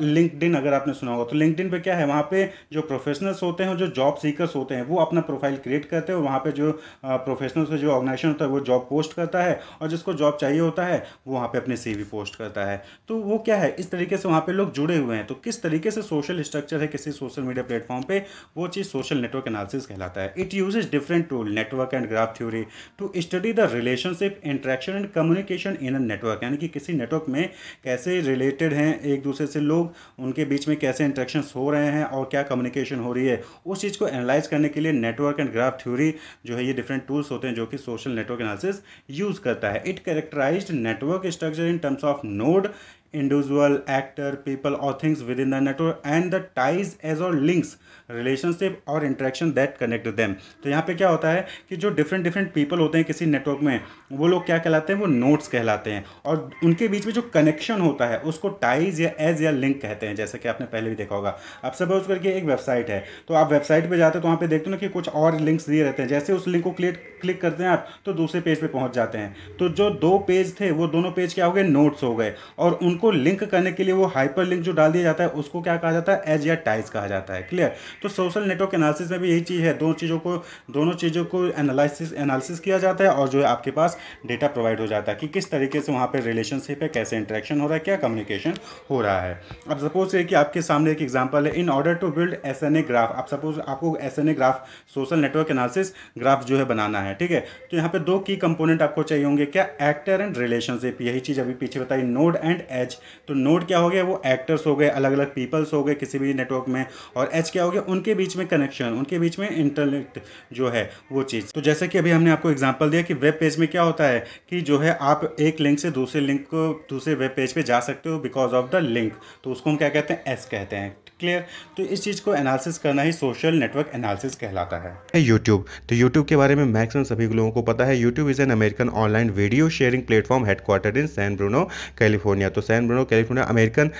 लिंकड अगर आपने सुना होगा तो लिंकड पे क्या है वहाँ पे जो प्रोफेशनल्स होते हैं जो जॉब सीकर्स होते हैं वो अपना प्रोफाइल क्रिएट करते हैं और वहाँ पर जो प्रोफेशनल्स जो ऑर्गेनाइजेशन होता है वो जॉब पोस्ट करता है और जिसको जॉब चाहिए होता है वो वहाँ पर अपने सी पोस्ट करता है तो वो क्या है इस तरीके से वहाँ पर लोग जुड़े हुए हैं तो किस तरीके से सोशल स्ट्रक्चर है किसी सोशल मीडिया प्लेटफॉर्म पर वो चीज़ सोशल नेटवर्क एनालिसिस कहलाता है it use different tool, network and graph theory, to study the relationship, interaction and communication in a network. यानी कि किसी network में कैसे related हैं एक दूसरे से लोग उनके बीच में कैसे interactions हो रहे हैं और क्या communication हो रही है उस चीज़ को analyze करने के लिए network and graph theory जो है ये different tools होते हैं जो कि social network analysis use करता है it characterized network structure in terms of node individual actor people or things within the network and the ties as or links relationship or interaction that connect them तो यहाँ पे क्या होता है कि जो डिफरेंट डिफरेंट पीपल होते हैं किसी नेटवर्क में वो लोग क्या कहलाते हैं वो नोट्स कहलाते हैं और उनके बीच में जो कनेक्शन होता है उसको टाइज या एज या लिंक कहते हैं जैसे कि आपने पहले भी देखा होगा अब सपोज करके एक वेबसाइट है तो आप वेबसाइट पर जाते हैं तो वहाँ पर देखते हो ना कि कुछ और लिंक्स दिए रहते हैं जैसे उस लिंक को क्लिक क्लिक करते हैं आप तो दूसरे पेज पर पे पहुँच जाते हैं तो जो दो पेज थे वो दोनों पेज क्या हो गए नोट्स हो गए और उनको लिंक करने के लिए वो हाइपर लिंक जो डाल दिया जाता है उसको क्या कहा जाता है एज या टाइज कहा जाता है क्लियर तो सोशल नेटवर्क एनालिसिस में भी यही चीज़ है दोनों चीज़ों को दोनों चीज़ों को एनालिसिस एनालिसिस किया जाता है और जो है आपके पास डेटा प्रोवाइड हो जाता है कि किस तरीके से वहाँ पर रिलेशनशिप है कैसे इंट्रैक्शन हो रहा है क्या कम्युनिकेशन हो रहा है अब सपोज ये कि आपके सामने एक एग्जाम्पल है in order to build S N A graph आप सपोज आपको S N A graph social network analysis graph जो है बनाना है ठीक है तो यहाँ पे दो की कंपोनेंट आपको चाहिए होंगे क्या एक्टर एंड रिलेशनशिप यही चीज़ अभी पीछे बताई नोड एंड एच तो नोड क्या हो गया वो एक्टर्स हो गए अलग अलग पीपल्स हो गए किसी भी नेटवर्क में और एच क्या हो गया उनके बीच में कनेक्शन उनके बीच में इंटरनेट जो है वो चीज़ तो जैसे कि अभी हमने आपको एग्जाम्पल दिया कि वेब पेज में क्या होता है कि जो है आप एक लिंक से दूसरे लिंक को दूसरे वेब पेज पर जा सकते हो बिकॉज ऑफ द लिंक तो उसको हम क्या कहते हैं एस कहते हैं क्लियर तो इस चीज़ को एनालिसिस करना ही सोशल नेटवर्क एनालिसिस कहलाता है यूट्यूब तो यूट्यूब के बारे में मैक्सिमम सभी लोगों को पता है YouTube is an American online video sharing platform headquarter in San Bruno California तो San Bruno California American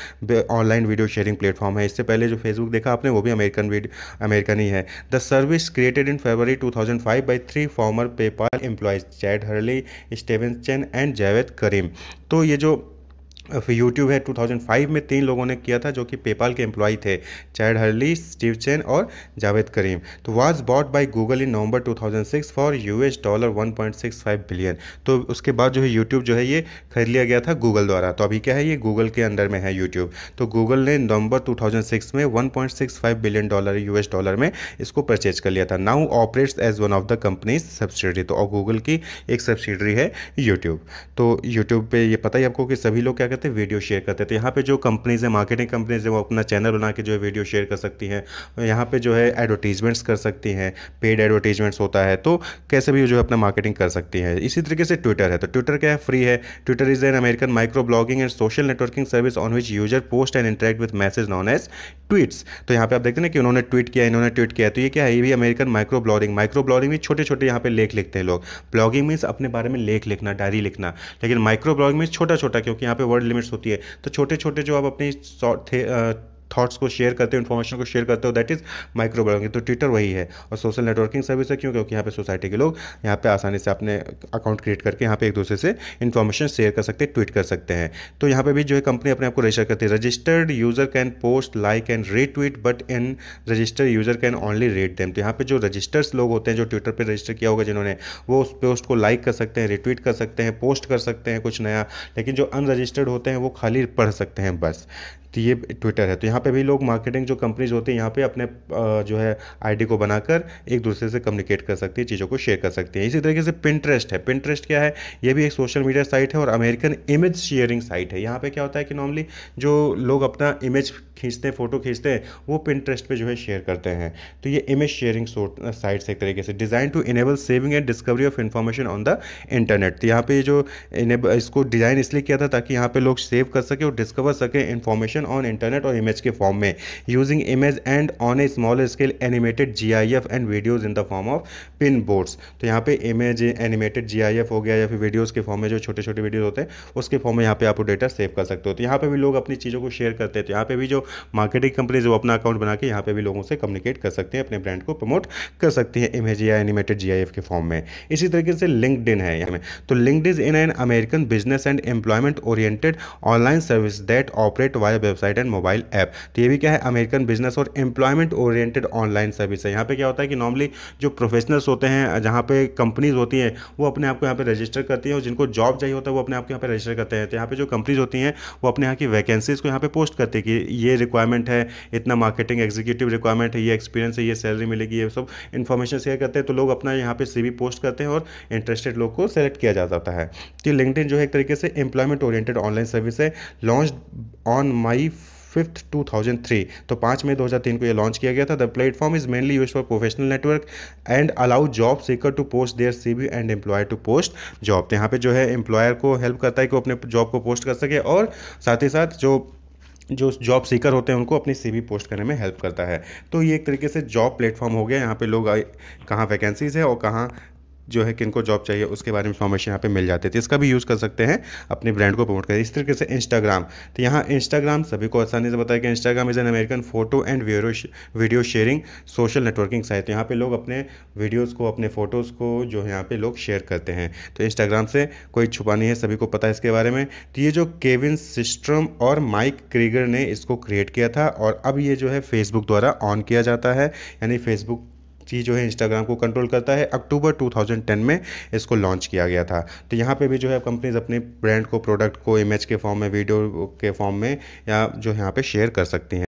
online video sharing platform है इससे पहले जो फेसबुक देखा आपने वो भी अमेरिकन अमेरिकन ही है the service created in two thousand five by three former PayPal employees Chad Hurley Steven Chen and Javed Karim तो ये जो फिर यूट्यूब है 2005 में तीन लोगों ने किया था जो कि पेपाल के एम्प्लॉय थे चैड हर्ली स्टीव चेन और जावेद करीम तो was bought by Google in November 2006 for US dollar 1.65 billion तो उसके बाद जो है यूट्यूब जो है ये खरीद लिया गया था गूगल द्वारा तो अभी क्या है ये गूगल के अंडर में है यूट्यूब तो गूगल ने नवंबर टू में one billion dollar US dollar में इसको परचेज कर लिया था now operates as one of the companies subsidiary तो और गूगल की एक सब्सिडरी है यूट्यूब तो यूट्यूब पर यह पता ही आपको कि सभी लोग क्या करते हैं वीडियो शेयर करते हैं तो यहाँ पे जो कंपनीज़ हैं मार्केटिंग कंपनीज़ हैं वो अपना चैनल बना के जो है वीडियो शेयर कर सकती हैं यहाँ पे जो है एडवर्टीजमेंट्स कर सकती हैं पेड एडवर्टीजमेंट्स होता है तो कैसे भी जो है अपना मार्केटिंग कर सकती हैं इसी तरीके से ट्विटर है तो ट्विटर क्या है फ्री है Twitter is an American micro blogging and social networking service on which user post and interact with message known as tweets तो यहाँ पे आप देखते हैं कि उन्होंने ट्वीट किया इन्होंने ट्वीट किया तो ये क्या है ये भी American micro blogging micro blogging में छोटे छोटे यहाँ पे लेख लिखते हैं लोग ब्लॉगिंग मीन्स अपने बारे में लेख लिखना डायरी लिखना लेकिन माइक्रो ब्लॉगिंग मीन्स छोटा छोटा क्योंकि यहाँ पे वर्ड लिमिट्स होती है तो छोटे छोटे जो आप अपने थे थॉट्स को शेयर करते हो इन्फॉर्मेशन को शेयर करते हो दैट इज़ माइक्रो ब्लॉगिंग तो ट्विटर वही है और सोशल नेटवर्किंग सर्विस है क्यों क्योंकि यहाँ पे सोसाइटी के लोग यहाँ पे आसानी से अपने अकाउंट क्रिएट करके यहाँ पे एक दूसरे से इन्फॉर्मेशन शेयर कर सकते हैं ट्वीट कर सकते हैं तो यहाँ पे भी जो है कंपनी अपने आपको रजिस्टर करती है registered user can post like and retweet but an registered user can only read them तो यहाँ पे जो रजिस्टर्स लोग होते हैं जो ट्विटर पर रजिस्टर किया होगा जिन्होंने वो उस पोस्ट को लाइक कर सकते हैं रिट्वीट कर सकते हैं पोस्ट कर सकते हैं कुछ नया लेकिन जो अनरजिस्टर्ड होते हैं वो खाली पढ़ सकते हैं बस तो ये ट्विटर है तो यहाँ पे भी लोग मार्केटिंग जो कंपनीज होती हैं यहाँ पे अपने जो है आईडी को बनाकर एक दूसरे से कम्युनिकेट कर सकती है चीज़ों को शेयर कर सकती है इसी तरीके से पिंट्रेस्ट है पिंट्रेस्ट क्या है ये भी एक सोशल मीडिया साइट है और अमेरिकन इमेज शेयरिंग साइट है यहाँ पर क्या होता है कि नॉर्मली जो लोग अपना इमेज खींचते हैं फोटो खींचते हैं वो पिंट्रेस्ट पे जो है शेयर करते हैं तो ये इमेज शेयरिंग साइट्स एक तरीके से design to enable saving and discovery of information on the internet तो यहाँ पे जो इनेबल इसको डिज़ाइन इसलिए किया था ताकि यहाँ पे लोग सेव कर सके और डिस्कवर सके इन्फॉर्मेशन ऑन इंटरनेट और इमेज के फॉर्म में using image and on a small scale animated G and videos in the form of pin boards तो यहाँ पे इमेज एनिमेटेड जी हो गया या फिर वीडियोज़ के फॉर्म में जो छोटे छोटे वीडियोज़ होते हैं उसके फॉर्म में यहाँ पे आप डेटा सेव कर सकते हो तो यहाँ पे भी लोग अपनी चीज़ों को शेयर करते हैं तो यहाँ पे भी जो मार्केटिंग कंपनीज वो अपना अकाउंट बना के यहाँ पे भी लोगों से कम्युनिकेट कर सकते हैं अपने ब्रांड को प्रमोट कर सकते हैं इमेज या एनिमेटेड जी के फॉर्म में इसी तरीके से लिंकड है यहाँ में तो LinkedIn an American business and employment oriented online service that operate via website and mobile app तो ये भी क्या है अमेरिकन बिजनेस और एम्प्लॉयमेंट ओरिएंटेड ऑनलाइन सर्विस है यहाँ पे क्या होता है कि नॉर्मली जो प्रोफेशनल्स होते हैं जहाँ पे कंपनीज होती हैं वो अपने आप को यहाँ पे रजिस्टर करती हैं और जिनको जॉब चाहिए होता है वो अपने आप को यहाँ पे रजिस्टर करते हैं तो यहाँ पे जो कंपनीज होती हैं वो अपने यहाँ की वैकेंसीज को यहाँ पे पोस्ट करती है कि ये रिक्वायरमेंट है इतना मार्केटिंग एग्जीक्यूटिव रिक्वायरमेंट है ये एक्सपीरियंस है ये सैलरी मिलेगी ये सब इन्फॉर्मेशन शेयर करते हैं तो लोग अपना यहाँ पे सी पोस्ट करते हैं और इंटरेस्टेड लोग को सेलेक्ट किया जा जाता है तो लिंकड जो है एक तरीके से एम्प्लॉयमेंट ओरिएंटेड ऑनलाइन सर्विस है launch on May fifth two thousand three तो पाँच मई दो हज़ार तीन को ये लॉन्च किया गया था the platform is mainly use for professional network and allow job seeker to post their C V and employer to post job तो यहाँ पे जो है एम्प्लॉयर को हेल्प करता है कि वो अपने जॉब को पोस्ट कर सके और साथ ही साथ जो जो जॉब सीकर होते हैं उनको अपनी सीवी पोस्ट करने में हेल्प करता है तो ये एक तरीके से जॉब प्लेटफॉर्म हो गया यहाँ पे लोग कहाँ वैकेंसीज़ है और कहाँ जो है किन को जॉब चाहिए उसके बारे में इन्फॉर्मेशन यहाँ पे मिल जाती है इसका भी यूज़ कर सकते हैं अपने ब्रांड को प्रमोट करें इस तरीके से इंस्टाग्राम तो यहाँ इंस्टाग्राम सभी को आसानी से बताया कि Instagram is an American photo and video sharing social networking site यहाँ पर लोग अपने वीडियोज़ को अपने फ़ोटोज़ को जो है यहाँ पर लोग शेयर करते हैं तो इंस्टाग्राम से कोई छुपा नहीं है सभी को पता है इसके बारे में तो ये जो केविन सिस्ट्रम और माइक क्रीगर ने इसको क्रिएट किया था और अब ये जो है फेसबुक द्वारा ऑन किया जाता है यानी फेसबुक ही जो है इंस्टाग्राम को कंट्रोल करता है अक्टूबर 2010 में इसको लॉन्च किया गया था तो यहाँ पे भी जो है कंपनीज अपने ब्रांड को प्रोडक्ट को इमेज के फॉर्म में वीडियो के फॉर्म में या जो यहाँ पे शेयर कर सकती हैं